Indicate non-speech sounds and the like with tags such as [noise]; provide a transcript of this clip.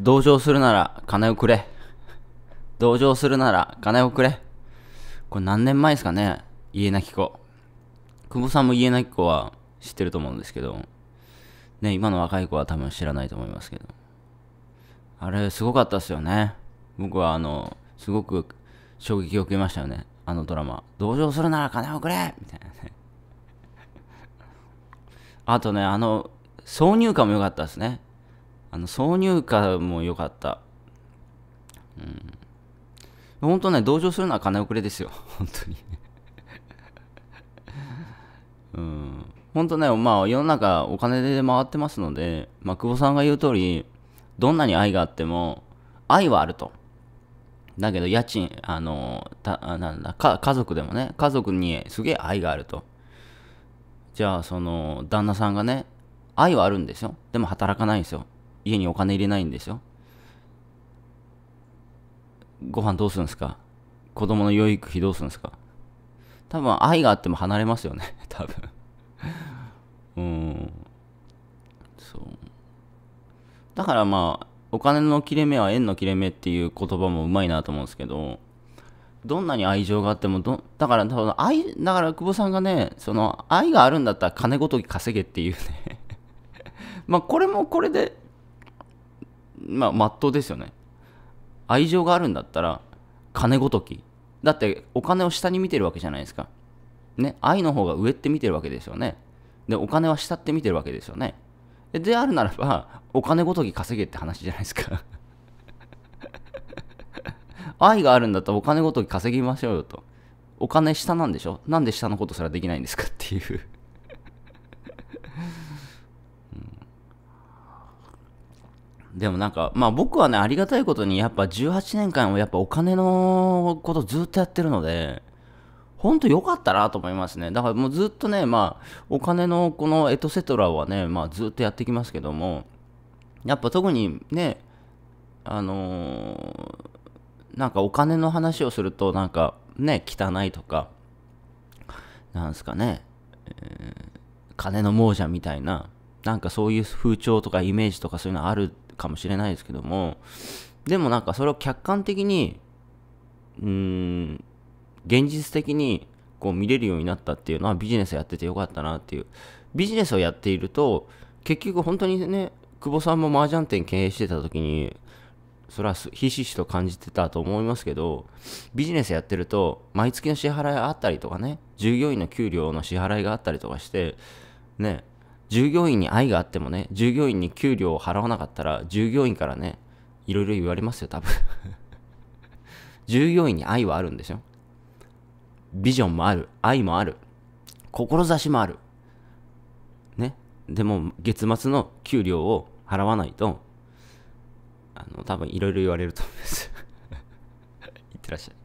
同情するなら金をくれ。同情するなら金をくれ。これ何年前ですかね家なき子。久保さんも家なき子は知ってると思うんですけど、ね、今の若い子は多分知らないと思いますけど。あれ、すごかったっすよね。僕はあの、すごく衝撃を受けましたよね。あのドラマ。同情するなら金をくれみたいなね。あとね、あの、挿入歌も良かったですね。あの挿入歌も良かった。うん。本当ね、同情するのは金遅れですよ。[laughs] 本当にうん。本当ね、まあ世の中お金で回ってますので、まあ久保さんが言う通り、どんなに愛があっても、愛はあると。だけど家賃、あの、たなんだか、家族でもね、家族にすげえ愛があると。じゃあ、その、旦那さんがね、愛はあるんですよ。でも働かないんですよ。家にお金入れないんでしょご飯どうするんですか子供の養育費どうするんですか多分愛があっても離れますよね [laughs] 多分うんそうだからまあお金の切れ目は縁の切れ目っていう言葉もうまいなと思うんですけどどんなに愛情があってもどだから多分愛だから久保さんがねその愛があるんだったら金ごとき稼げっていうね [laughs] まあこれもこれでまあ、っうですよね。愛情があるんだったら、金ごとき。だって、お金を下に見てるわけじゃないですか。ね、愛の方が上って見てるわけですよね。で、お金は下って見てるわけですよね。であるならば、お金ごとき稼げって話じゃないですか [laughs] 愛があるんだったらお金ごとき稼ぎましょうよと。お金下なんでしょなんで下のことすらできないんですかっていうでもなんか、まあ僕はね、ありがたいことに、やっぱ18年間はやっぱお金のことずっとやってるので、ほんと良かったなと思いますね。だからもうずっとね、まあ、お金のこのエトセトラはね、まあずっとやってきますけども、やっぱ特にね、あのー、なんかお金の話をすると、なんかね、汚いとか、なんすかね、えー、金の亡者みたいな、なんかそういう風潮とかイメージとかそういうのあるかもしれないですけども、でもなんかそれを客観的に、うーん、現実的にこう見れるようになったっていうのはビジネスやっててよかったなっていう。ビジネスをやっていると、結局本当にね、久保さんも麻雀店経営してた時に、それはひしひしと感じてたと思いますけど、ビジネスやってると、毎月の支払いがあったりとかね、従業員の給料の支払いがあったりとかして、ね、従業員に愛があってもね、従業員に給料を払わなかったら、従業員からね、いろいろ言われますよ、多分 [laughs] 従業員に愛はあるんですよ。ビジョンもある。愛もある。志もある。ね。でも、月末の給料を払わないと、あの、多分いろいろ言われると思いますい [laughs] ってらっしゃい。